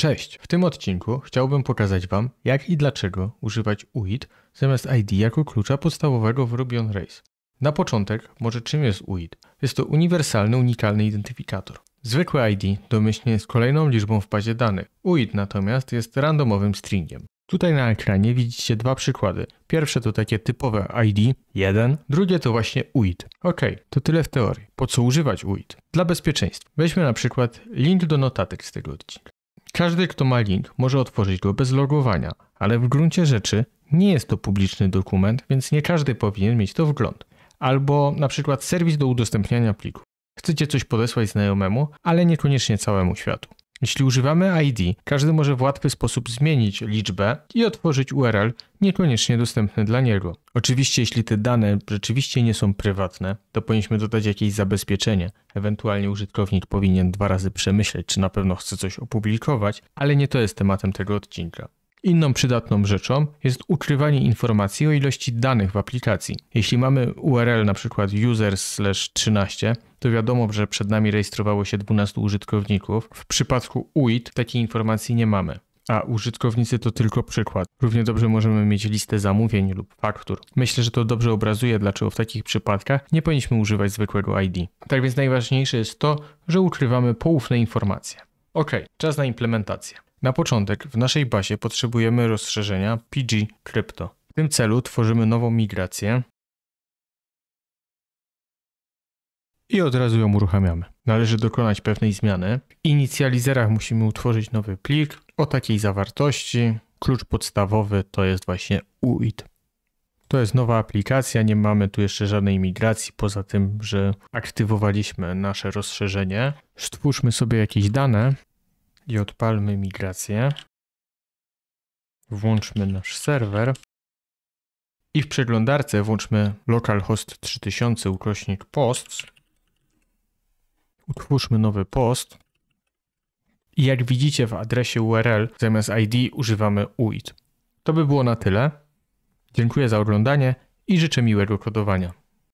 Cześć! W tym odcinku chciałbym pokazać Wam, jak i dlaczego używać UID zamiast ID jako klucza podstawowego w Ruby on Rails. Na początek, może czym jest UID? Jest to uniwersalny, unikalny identyfikator. Zwykłe ID domyślnie jest kolejną liczbą w bazie danych. UID natomiast jest randomowym stringiem. Tutaj na ekranie widzicie dwa przykłady. Pierwsze to takie typowe ID jeden. drugie to właśnie UID. Ok, to tyle w teorii. Po co używać UID? Dla bezpieczeństwa. Weźmy na przykład link do notatek z tego odcinka. Każdy, kto ma link, może otworzyć go bez logowania, ale w gruncie rzeczy nie jest to publiczny dokument, więc nie każdy powinien mieć to wgląd. Albo na przykład serwis do udostępniania plików. Chcecie coś podesłać znajomemu, ale niekoniecznie całemu światu. Jeśli używamy ID, każdy może w łatwy sposób zmienić liczbę i otworzyć URL niekoniecznie dostępny dla niego. Oczywiście, jeśli te dane rzeczywiście nie są prywatne, to powinniśmy dodać jakieś zabezpieczenie. Ewentualnie użytkownik powinien dwa razy przemyśleć, czy na pewno chce coś opublikować, ale nie to jest tematem tego odcinka. Inną przydatną rzeczą jest ukrywanie informacji o ilości danych w aplikacji. Jeśli mamy URL na przykład users/13, to wiadomo, że przed nami rejestrowało się 12 użytkowników. W przypadku UID takiej informacji nie mamy. A użytkownicy to tylko przykład. Równie dobrze możemy mieć listę zamówień lub faktur. Myślę, że to dobrze obrazuje, dlaczego w takich przypadkach nie powinniśmy używać zwykłego ID. Tak więc najważniejsze jest to, że ukrywamy poufne informacje. Ok, czas na implementację. Na początek w naszej bazie potrzebujemy rozszerzenia PG Crypto. W tym celu tworzymy nową migrację i od razu ją uruchamiamy. Należy dokonać pewnej zmiany. W inicjalizerach musimy utworzyć nowy plik o takiej zawartości. Klucz podstawowy to jest właśnie UID. To jest nowa aplikacja, nie mamy tu jeszcze żadnej migracji, poza tym, że aktywowaliśmy nasze rozszerzenie. Stwórzmy sobie jakieś dane i odpalmy migrację. Włączmy nasz serwer. I w przeglądarce włączmy localhost 3000 ukośnik posts. Utwórzmy nowy post. I jak widzicie w adresie URL zamiast ID używamy UID. To by było na tyle. Dziękuję za oglądanie i życzę miłego kodowania.